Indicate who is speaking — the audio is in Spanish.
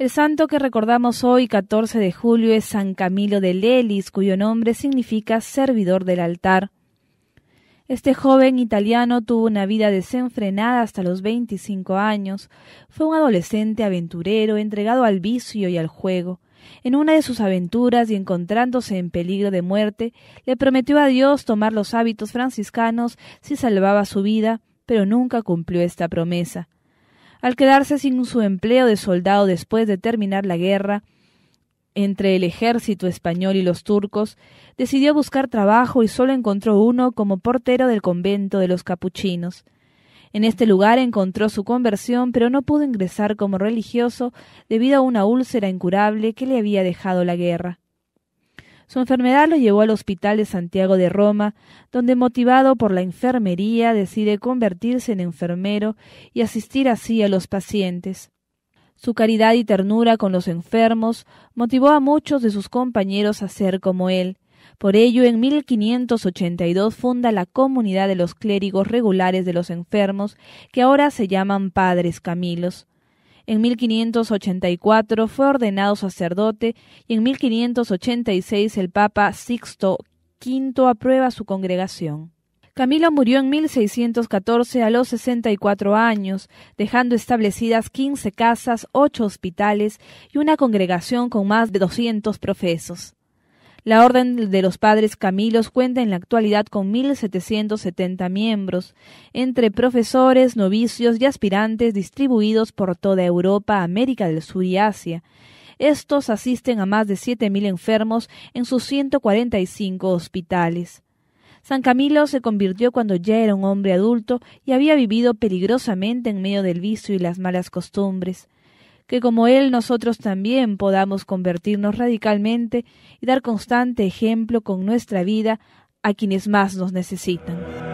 Speaker 1: El santo que recordamos hoy, 14 de julio, es San Camilo de Lelis, cuyo nombre significa servidor del altar. Este joven italiano tuvo una vida desenfrenada hasta los 25 años. Fue un adolescente aventurero, entregado al vicio y al juego. En una de sus aventuras y encontrándose en peligro de muerte, le prometió a Dios tomar los hábitos franciscanos si salvaba su vida, pero nunca cumplió esta promesa al quedarse sin su empleo de soldado después de terminar la guerra entre el ejército español y los turcos, decidió buscar trabajo y solo encontró uno como portero del convento de los capuchinos. En este lugar encontró su conversión, pero no pudo ingresar como religioso debido a una úlcera incurable que le había dejado la guerra. Su enfermedad lo llevó al Hospital de Santiago de Roma, donde motivado por la enfermería decide convertirse en enfermero y asistir así a los pacientes. Su caridad y ternura con los enfermos motivó a muchos de sus compañeros a ser como él. Por ello, en 1582 funda la Comunidad de los Clérigos Regulares de los Enfermos, que ahora se llaman Padres Camilos. En 1584 fue ordenado sacerdote y en 1586 el Papa Sixto V aprueba su congregación. Camilo murió en 1614 a los 64 años, dejando establecidas 15 casas, 8 hospitales y una congregación con más de 200 profesos. La Orden de los Padres Camilos cuenta en la actualidad con 1.770 miembros, entre profesores, novicios y aspirantes distribuidos por toda Europa, América del Sur y Asia. Estos asisten a más de 7.000 enfermos en sus 145 hospitales. San Camilo se convirtió cuando ya era un hombre adulto y había vivido peligrosamente en medio del vicio y las malas costumbres que como Él nosotros también podamos convertirnos radicalmente y dar constante ejemplo con nuestra vida a quienes más nos necesitan.